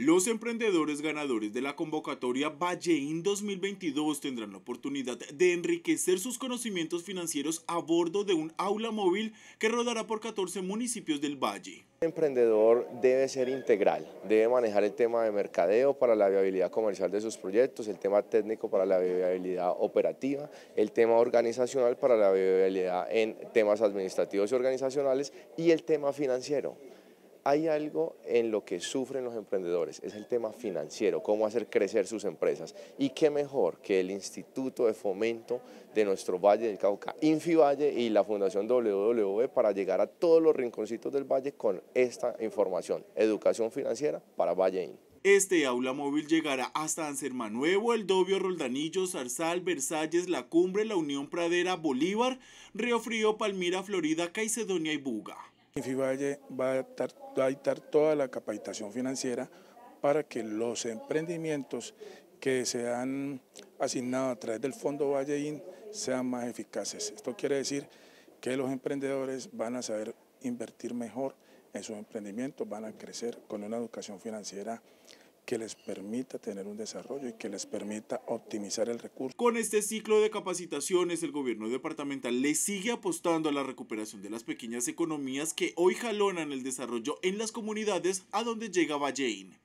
Los emprendedores ganadores de la convocatoria Valleín 2022 tendrán la oportunidad de enriquecer sus conocimientos financieros a bordo de un aula móvil que rodará por 14 municipios del Valle. El emprendedor debe ser integral, debe manejar el tema de mercadeo para la viabilidad comercial de sus proyectos, el tema técnico para la viabilidad operativa, el tema organizacional para la viabilidad en temas administrativos y organizacionales y el tema financiero. Hay algo en lo que sufren los emprendedores, es el tema financiero, cómo hacer crecer sus empresas. Y qué mejor que el Instituto de Fomento de nuestro Valle del Cauca, Infivalle y la Fundación WW e para llegar a todos los rinconcitos del Valle con esta información. Educación financiera para Valleín. Este aula móvil llegará hasta Anserma Nuevo, El Dobio, Roldanillo, Zarzal, Versalles, La Cumbre, La Unión Pradera, Bolívar, Río Frío, Palmira, Florida, Caicedonia y Buga. Infiballe va a, editar va a toda la capacitación financiera para que los emprendimientos que se han asignado a través del Fondo Valleín sean más eficaces. Esto quiere decir que los emprendedores van a saber invertir mejor en sus emprendimientos, van a crecer con una educación financiera que les permita tener un desarrollo y que les permita optimizar el recurso. Con este ciclo de capacitaciones, el gobierno departamental le sigue apostando a la recuperación de las pequeñas economías que hoy jalonan el desarrollo en las comunidades a donde llega Valleín.